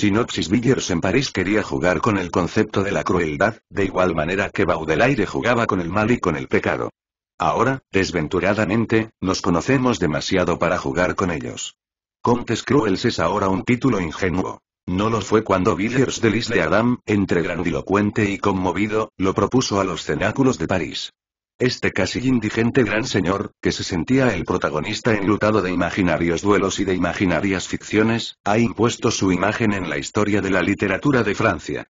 Sinopsis Villiers en París quería jugar con el concepto de la crueldad, de igual manera que Baudelaire jugaba con el mal y con el pecado. Ahora, desventuradamente, nos conocemos demasiado para jugar con ellos. Contes Cruels es ahora un título ingenuo. No lo fue cuando Villiers de L'Isle Adam, entre grandilocuente y conmovido, lo propuso a los cenáculos de París. Este casi indigente gran señor, que se sentía el protagonista enlutado de imaginarios duelos y de imaginarias ficciones, ha impuesto su imagen en la historia de la literatura de Francia.